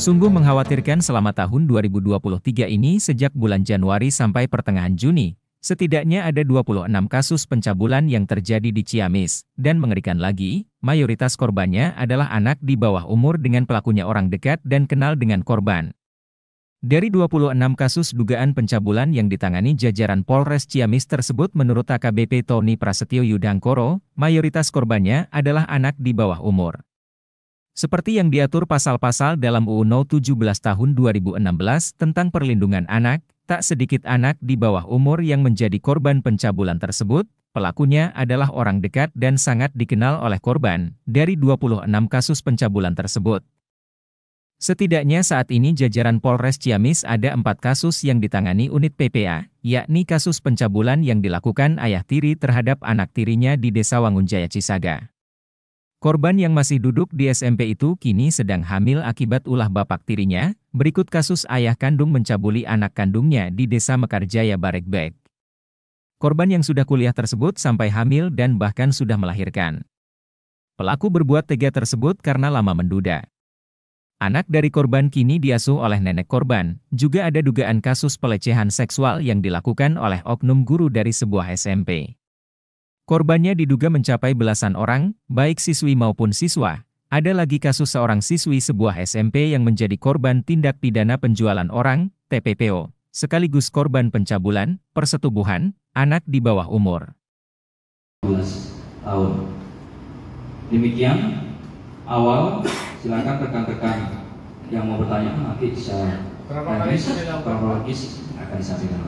Sungguh mengkhawatirkan selama tahun 2023 ini sejak bulan Januari sampai pertengahan Juni, setidaknya ada 26 kasus pencabulan yang terjadi di Ciamis, dan mengerikan lagi, mayoritas korbannya adalah anak di bawah umur dengan pelakunya orang dekat dan kenal dengan korban. Dari 26 kasus dugaan pencabulan yang ditangani jajaran Polres Ciamis tersebut menurut AKBP Tony Prasetyo Yudangkoro, mayoritas korbannya adalah anak di bawah umur. Seperti yang diatur pasal-pasal dalam UU No 17 tahun 2016 tentang perlindungan anak, tak sedikit anak di bawah umur yang menjadi korban pencabulan tersebut, pelakunya adalah orang dekat dan sangat dikenal oleh korban dari 26 kasus pencabulan tersebut. Setidaknya saat ini jajaran Polres Ciamis ada empat kasus yang ditangani unit PPA, yakni kasus pencabulan yang dilakukan ayah tiri terhadap anak tirinya di Desa Wangunjaya Cisaga. Korban yang masih duduk di SMP itu kini sedang hamil akibat ulah bapak tirinya, berikut kasus ayah kandung mencabuli anak kandungnya di desa Mekarjaya Barekbek. Korban yang sudah kuliah tersebut sampai hamil dan bahkan sudah melahirkan. Pelaku berbuat tega tersebut karena lama menduda. Anak dari korban kini diasuh oleh nenek korban, juga ada dugaan kasus pelecehan seksual yang dilakukan oleh oknum guru dari sebuah SMP. Korbannya diduga mencapai belasan orang, baik siswi maupun siswa. Ada lagi kasus seorang siswi sebuah SMP yang menjadi korban tindak pidana penjualan orang, TPPO, sekaligus korban pencabulan, persetubuhan, anak di bawah umur. Demikian awal, silakan rekan-rekan yang mau bertanya nanti bisa berapa lagi akan disampaikan.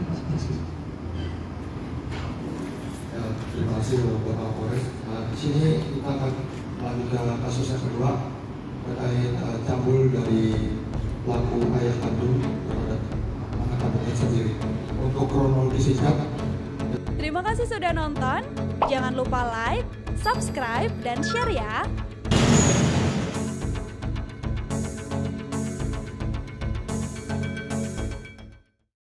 Terima kasih Bapak Kapolres. Nah, di sini kita akan melanjutkan kasus yang kedua terkait uh, cabul dari pelaku ayah kandung terhadap anak kandungnya sendiri. Untuk kronologi singkat. Terima kasih sudah nonton. Jangan lupa like, subscribe, dan share ya.